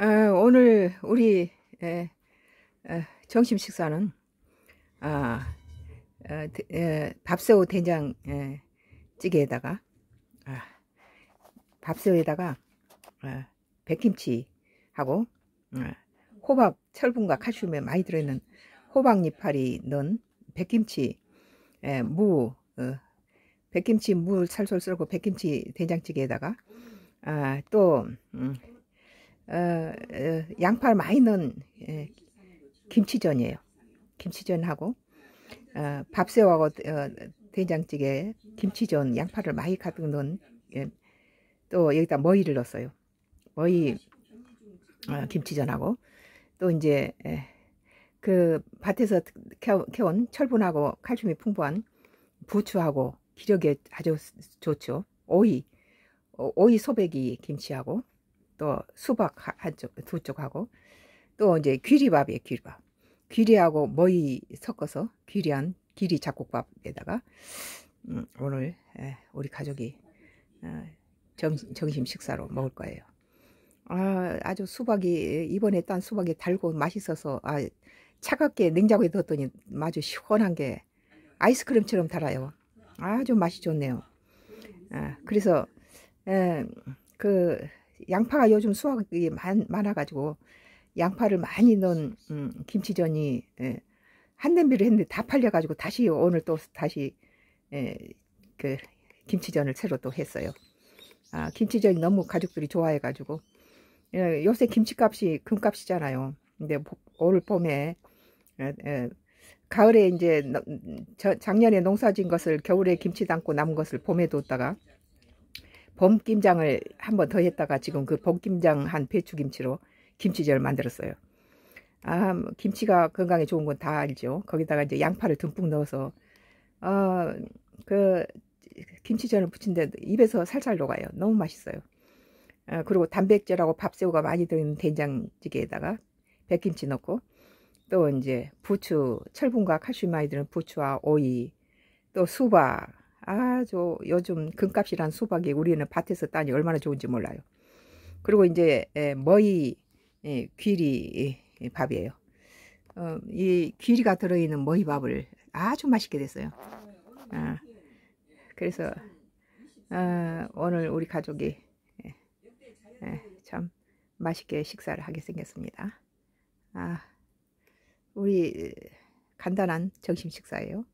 아, 오늘 우리 에, 에, 점심 식사는 아, 에, 어, 에, 밥새우 된장 찌개에다가 아, 밥새우에다가 아, 백김치하고 아, 호박 철분과 칼슘에 많이 들어있는 호박 잎파리 넣은 백김치 에, 무 어, 백김치 무 살솔 썰고 백김치 된장찌개에다가 아, 또 음, 어, 어, 양파를 많이 넣은 에, 예, 김치전이에요. 김치전하고 어, 밥새우하고 어, 된장찌개 김치전 양파를 많이 가득 넣은 예, 또 여기다 머위를 넣었어요. 머위 어, 김치전하고 또 이제 에, 예, 그 밭에서 캐온 철분하고 칼슘이 풍부한 부추하고 기력에 아주 좋죠. 오이 어, 오이 소백이 김치하고 또 수박 한쪽 두 쪽하고 또 이제 귀리밥이에요 귀리밥 귀리하고 머이 섞어서 귀리한 귀리 잡곡밥에다가 음, 오늘 에, 우리 가족이 어, 점, 점심 식사로 먹을 거예요 아, 아주 수박이 이번에 딴 수박이 달고 맛있어서 아, 차갑게 냉장고에 넣었더니 아주 시원한 게 아이스크림처럼 달아요 아주 맛이 좋네요 아, 그래서 에, 그 양파가 요즘 수확이 많, 많아가지고 양파를 많이 넣은 음, 김치전이 예, 한 냄비를 했는데 다 팔려가지고 다시 오늘 또 다시 예, 그 김치전을 새로 또 했어요. 아 김치전이 너무 가족들이 좋아해가지고 예, 요새 김치값이 금값이잖아요. 근데 올 봄에 예, 예, 가을에 이제 음, 작년에 농사진 것을 겨울에 김치 담고 남은 것을 봄에 뒀다가 봄김장을한번더 했다가 지금 그 봄김장한 배추김치로 김치전을 만들었어요. 아, 뭐 김치가 건강에 좋은 건 다 알죠. 거기다가 이제 양파를 듬뿍 넣어서 어, 그 김치전을 부친데 입에서 살살 녹아요. 너무 맛있어요. 어, 그리고 단백질하고 밥새우가 많이 들어있는 된장찌개에다가 백김치 넣고 또 이제 부추, 철분과 칼슘이 많이 드는 부추와 오이, 또 수박, 아주 요즘 금값이란 수박이 우리는 밭에서 따니 얼마나 좋은지 몰라요. 그리고 이제 머이 귀리 밥이에요. 어, 이 귀리가 들어있는 머이 밥을 아주 맛있게 됐어요. 아, 그래서 아, 오늘 우리 가족이 참 맛있게 식사를 하게 생겼습니다. 아, 우리 간단한 점심 식사예요.